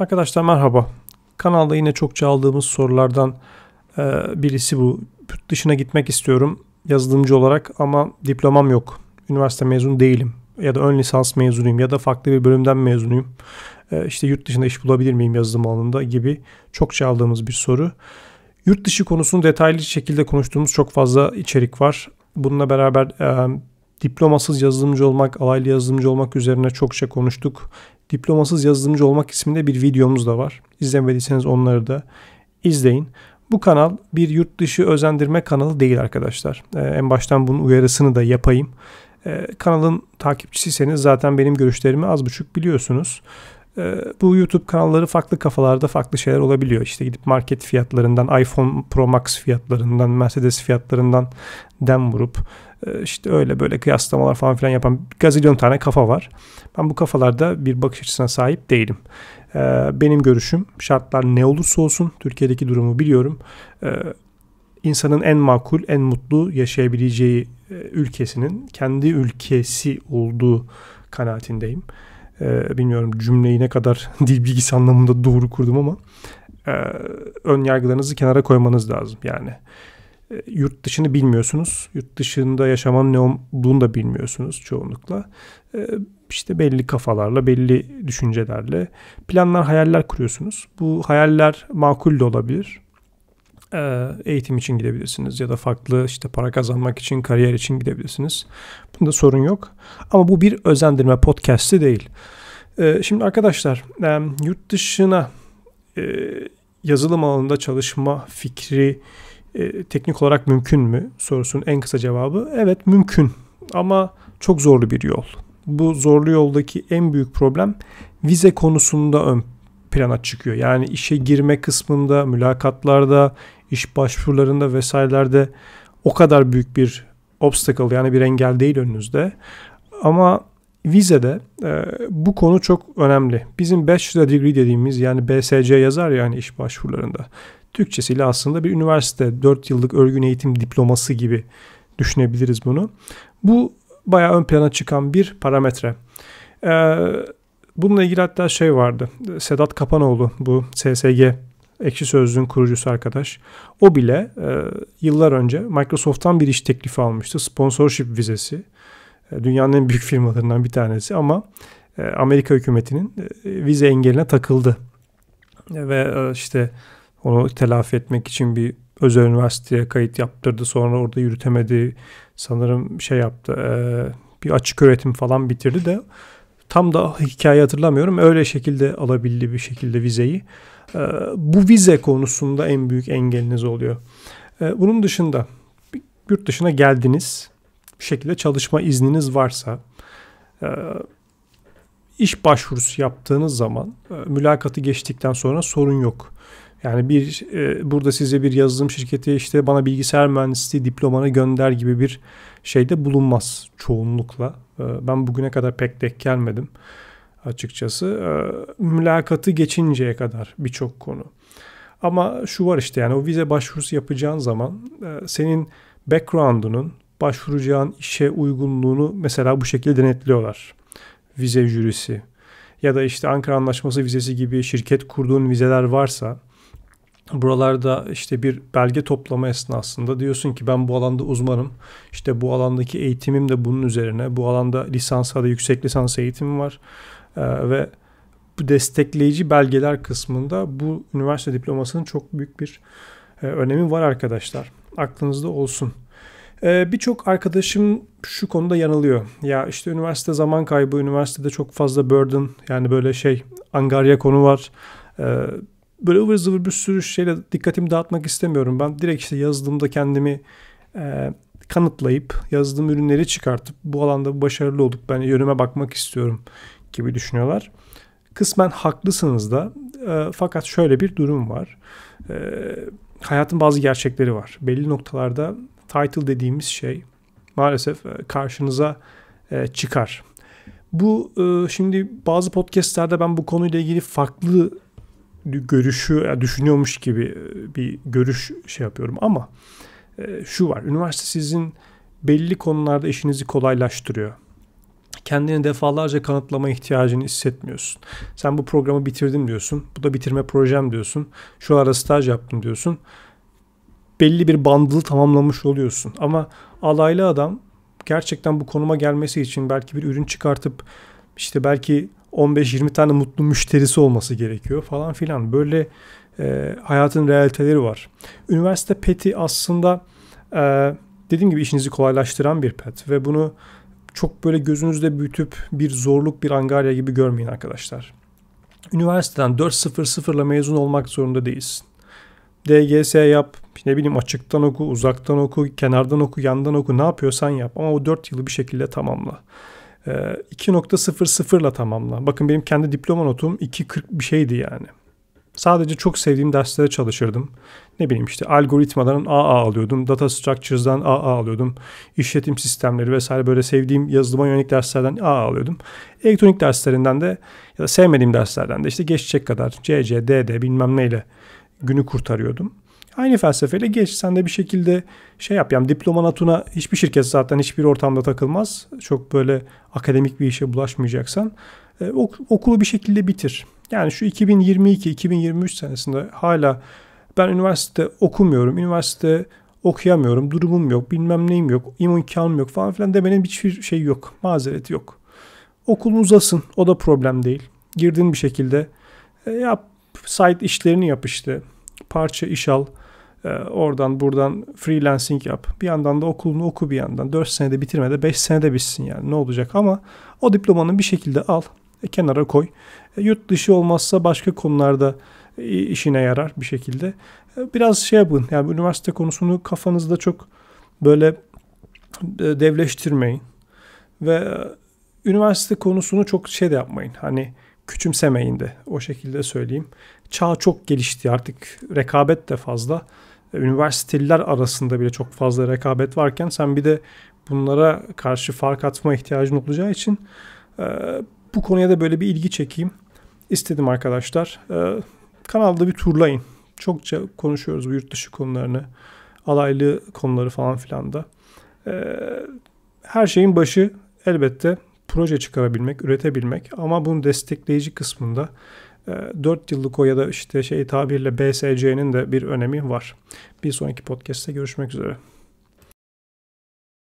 Arkadaşlar merhaba. Kanalda yine çokça aldığımız sorulardan e, birisi bu. Yurt dışına gitmek istiyorum yazılımcı olarak ama diplomam yok. Üniversite mezunu değilim ya da ön lisans mezunuyum ya da farklı bir bölümden mezunuyum. E, işte yurt dışında iş bulabilir miyim yazılım alanında gibi çokça aldığımız bir soru. Yurt dışı konusunu detaylı şekilde konuştuğumuz çok fazla içerik var. Bununla beraber e, Diplomasız yazılımcı olmak, alaylı yazılımcı olmak üzerine çokça konuştuk. Diplomasız yazılımcı olmak isminde bir videomuz da var. İzlemediyseniz onları da izleyin. Bu kanal bir yurt dışı özendirme kanalı değil arkadaşlar. Ee, en baştan bunun uyarısını da yapayım. Ee, kanalın takipçisiyseniz zaten benim görüşlerimi az buçuk biliyorsunuz. Ee, bu YouTube kanalları farklı kafalarda farklı şeyler olabiliyor. İşte gidip market fiyatlarından, iPhone Pro Max fiyatlarından, Mercedes fiyatlarından dem vurup e, işte öyle böyle kıyaslamalar falan filan yapan gazilyon tane kafa var. Ben bu kafalarda bir bakış açısına sahip değilim. Ee, benim görüşüm şartlar ne olursa olsun Türkiye'deki durumu biliyorum. E, insanın en makul, en mutlu yaşayabileceği e, ülkesinin kendi ülkesi olduğu kanaatindeyim. Ee, bilmiyorum cümleyi ne kadar dil bilgisi anlamında doğru kurdum ama e, ön yargılarınızı kenara koymanız lazım yani. E, yurt dışını bilmiyorsunuz. Yurt dışında yaşamanın ne olduğunu da bilmiyorsunuz çoğunlukla. E, işte belli kafalarla, belli düşüncelerle planlar, hayaller kuruyorsunuz. Bu hayaller makul de olabilir eğitim için gidebilirsiniz ya da farklı işte para kazanmak için, kariyer için gidebilirsiniz. Bunda sorun yok. Ama bu bir özendirme podcast'i değil. Şimdi arkadaşlar yurt dışına yazılım alanında çalışma fikri teknik olarak mümkün mü sorusunun en kısa cevabı evet mümkün ama çok zorlu bir yol. Bu zorlu yoldaki en büyük problem vize konusunda ön plana çıkıyor. Yani işe girme kısmında, mülakatlarda, iş başvurularında vesairelerde o kadar büyük bir obstacle yani bir engel değil önünüzde. Ama vizede e, bu konu çok önemli. Bizim bachelor degree dediğimiz yani BSc yazar yani iş başvurularında. Türkçesiyle aslında bir üniversite 4 yıllık örgün eğitim diploması gibi düşünebiliriz bunu. Bu bayağı ön plana çıkan bir parametre. Ee, bununla ilgili hatta şey vardı. Sedat Kapanoğlu bu SSG Ekşi Sözlüğün kurucusu arkadaş. O bile e, yıllar önce Microsoft'tan bir iş teklifi almıştı. Sponsorship vizesi. E, dünyanın en büyük firmalarından bir tanesi ama e, Amerika hükümetinin e, vize engeline takıldı. E, ve e, işte onu telafi etmek için bir özel üniversiteye kayıt yaptırdı. Sonra orada yürütemedi. Sanırım şey yaptı. E, bir açık öğretim falan bitirdi de tam da hikaye hatırlamıyorum. Öyle şekilde alabildi bir şekilde vizeyi. Ee, bu vize konusunda en büyük engeliniz oluyor. Ee, bunun dışında yurt dışına geldiniz. Bir şekilde çalışma izniniz varsa e, iş başvurusu yaptığınız zaman e, mülakatı geçtikten sonra sorun yok. Yani bir e, burada size bir yazılım şirketi işte bana bilgisayar mühendisliği diplomanı gönder gibi bir şeyde bulunmaz çoğunlukla. ben bugüne kadar pek denk gelmedim açıkçası. Ee, mülakatı geçinceye kadar birçok konu. Ama şu var işte yani o vize başvurusu yapacağın zaman e, senin background'unun başvuracağın işe uygunluğunu mesela bu şekilde denetliyorlar. Vize jürisi ya da işte Ankara Anlaşması vizesi gibi şirket kurduğun vizeler varsa buralarda işte bir belge toplama esnasında diyorsun ki ben bu alanda uzmanım. İşte bu alandaki eğitimim de bunun üzerine. Bu alanda lisansa da yüksek lisans eğitimim var. Ee, ve bu destekleyici belgeler kısmında bu üniversite diplomasının çok büyük bir e, önemi var arkadaşlar. Aklınızda olsun. Ee, birçok arkadaşım şu konuda yanılıyor. Ya işte üniversite zaman kaybı, üniversitede çok fazla burden yani böyle şey angarya konu var. Ee, böyle ıvır zıvır bir sürü şeyle dikkatimi dağıtmak istemiyorum. Ben direkt işte yazdığımda kendimi e, kanıtlayıp yazdığım ürünleri çıkartıp bu alanda başarılı olup ben yönüme bakmak istiyorum gibi düşünüyorlar. Kısmen haklısınız da e, fakat şöyle bir durum var. E, hayatın bazı gerçekleri var. Belli noktalarda title dediğimiz şey maalesef e, karşınıza e, çıkar. Bu e, şimdi bazı podcastlerde ben bu konuyla ilgili farklı görüşü düşünüyormuş gibi e, bir görüş şey yapıyorum ama e, şu var. Üniversite sizin belli konularda işinizi kolaylaştırıyor kendini defalarca kanıtlama ihtiyacını hissetmiyorsun. Sen bu programı bitirdim diyorsun. Bu da bitirme projem diyorsun. Şu ara staj yaptım diyorsun. Belli bir bandılı tamamlamış oluyorsun. Ama alaylı adam gerçekten bu konuma gelmesi için belki bir ürün çıkartıp işte belki 15-20 tane mutlu müşterisi olması gerekiyor falan filan. Böyle e, hayatın realiteleri var. Üniversite PET'i aslında e, dediğim gibi işinizi kolaylaştıran bir PET ve bunu çok böyle gözünüzde büyütüp bir zorluk bir angarya gibi görmeyin arkadaşlar. Üniversiteden 4.00 ile mezun olmak zorunda değilsin. DGS yap, ne bileyim açıktan oku, uzaktan oku, kenardan oku, yandan oku ne yapıyorsan yap ama o 4 yılı bir şekilde tamamla. E, 2.00 ile tamamla. Bakın benim kendi diploma notum 2.40 bir şeydi yani. Sadece çok sevdiğim derslere çalışırdım. Ne bileyim işte algoritmadan AA alıyordum, data structures'dan AA alıyordum, işletim sistemleri vesaire böyle sevdiğim yazılıma yönelik derslerden AA alıyordum. Elektronik derslerinden de ya da sevmediğim derslerden de işte geçecek kadar CC, DD bilmem neyle günü kurtarıyordum. Aynı felsefeyle geç sen de bir şekilde şey yap yani diploman atuna hiçbir şirket zaten hiçbir ortamda takılmaz. Çok böyle akademik bir işe bulaşmayacaksan e, okulu bir şekilde bitir. Yani şu 2022-2023 senesinde hala ben üniversite okumuyorum, üniversite okuyamıyorum, durumum yok, bilmem neyim yok, imkanım yok falan filan demenin hiçbir şey yok, mazereti yok. Okulun uzasın, o da problem değil. Girdin bir şekilde e, yap, site işlerini yap işte, parça iş al, e, oradan buradan freelancing yap. Bir yandan da okulunu oku bir yandan. 4 senede bitirme de 5 senede bitsin yani ne olacak ama o diplomanı bir şekilde al. E, kenara koy. E, yurt dışı olmazsa başka konularda e, işine yarar bir şekilde. Biraz şey yapın yani üniversite konusunu kafanızda çok böyle devleştirmeyin. Ve üniversite konusunu çok şey de yapmayın. Hani küçümsemeyin de o şekilde söyleyeyim. Çağ çok gelişti artık rekabet de fazla. Üniversiteler arasında bile çok fazla rekabet varken sen bir de bunlara karşı fark atma ihtiyacın olacağı için bu konuya da böyle bir ilgi çekeyim istedim arkadaşlar. Ee, kanalda bir turlayın. Çokça konuşuyoruz bu yurt dışı konularını, alaylı konuları falan filan da. Ee, her şeyin başı elbette proje çıkarabilmek, üretebilmek ama bunun destekleyici kısmında 4 e, yıllık o ya da işte şey tabirle BSC'nin de bir önemi var. Bir sonraki podcast'te görüşmek üzere.